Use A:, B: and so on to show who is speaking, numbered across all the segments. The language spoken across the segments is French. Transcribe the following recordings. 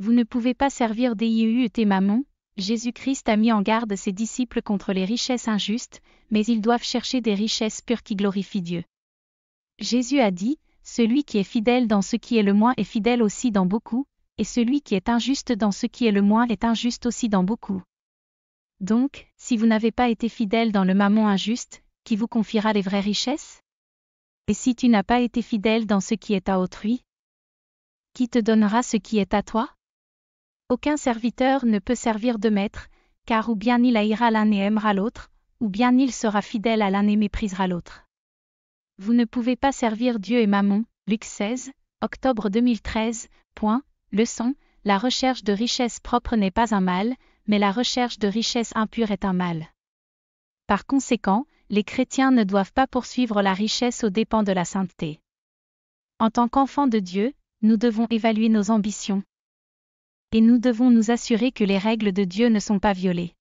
A: Vous ne pouvez pas servir Dieu et Mammon. Jésus-Christ a mis en garde ses disciples contre les richesses injustes, mais ils doivent chercher des richesses pures qui glorifient Dieu. Jésus a dit, Celui qui est fidèle dans ce qui est le moins est fidèle aussi dans beaucoup, et celui qui est injuste dans ce qui est le moins est injuste aussi dans beaucoup. Donc, si vous n'avez pas été fidèle dans le mammon injuste, qui vous confiera les vraies richesses Et si tu n'as pas été fidèle dans ce qui est à autrui Qui te donnera ce qui est à toi aucun serviteur ne peut servir deux maîtres, car ou bien il haïra l'un et aimera l'autre, ou bien il sera fidèle à l'un et méprisera l'autre. Vous ne pouvez pas servir Dieu et Mammon, Luc 16, octobre 2013, point, leçon, la recherche de richesse propre n'est pas un mal, mais la recherche de richesse impure est un mal. Par conséquent, les chrétiens ne doivent pas poursuivre la richesse aux dépens de la sainteté. En tant qu'enfants de Dieu, nous devons évaluer nos ambitions, et nous devons nous assurer que les règles de Dieu ne sont pas violées.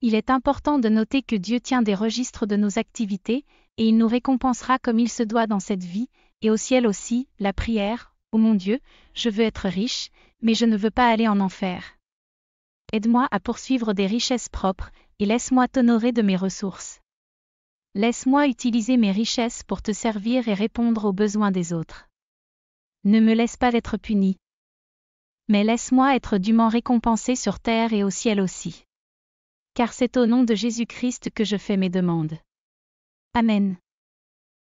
A: Il est important de noter que Dieu tient des registres de nos activités, et il nous récompensera comme il se doit dans cette vie, et au ciel aussi, la prière, Ô mon Dieu, je veux être riche, mais je ne veux pas aller en enfer. Aide-moi à poursuivre des richesses propres, et laisse-moi t'honorer de mes ressources. Laisse-moi utiliser mes richesses pour te servir et répondre aux besoins des autres. Ne me laisse pas être puni, mais laisse-moi être dûment récompensé sur terre et au ciel aussi. Car c'est au nom de Jésus-Christ que je fais mes demandes. Amen.